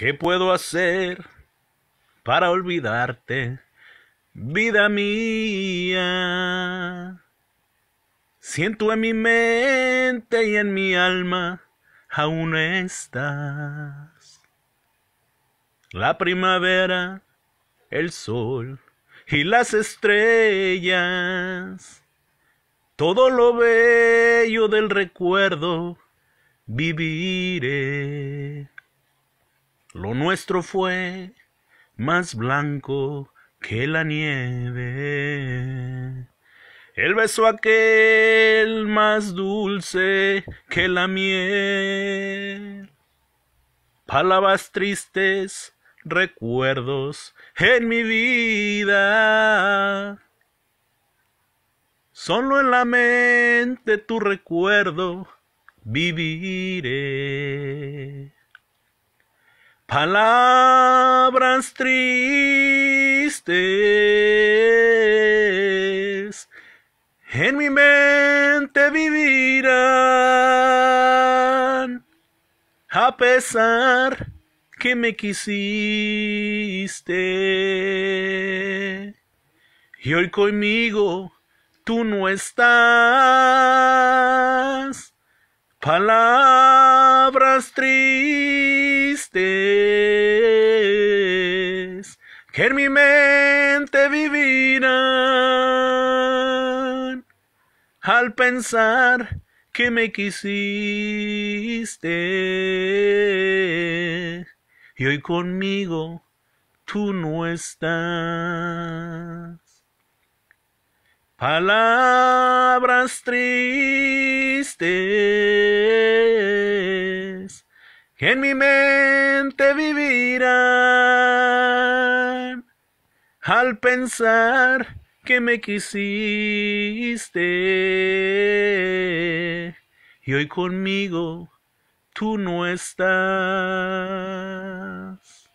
¿Qué puedo hacer para olvidarte, vida mía? Siento en mi mente y en mi alma aún estás. La primavera, el sol y las estrellas, todo lo bello del recuerdo viviré. Lo nuestro fue más blanco que la nieve. El beso aquel más dulce que la miel. Palabras tristes, recuerdos en mi vida. Solo en la mente tu recuerdo viviré. Palabras tristes en mi mente vivirán a pesar que me quisiste y hoy conmigo tú no estás. Palabras palabras tristes que en mi mente vivirán al pensar que me quisiste y hoy conmigo tú no estás. Palabras tristes en mi mente vivirán al pensar que me quisiste y hoy conmigo tú no estás.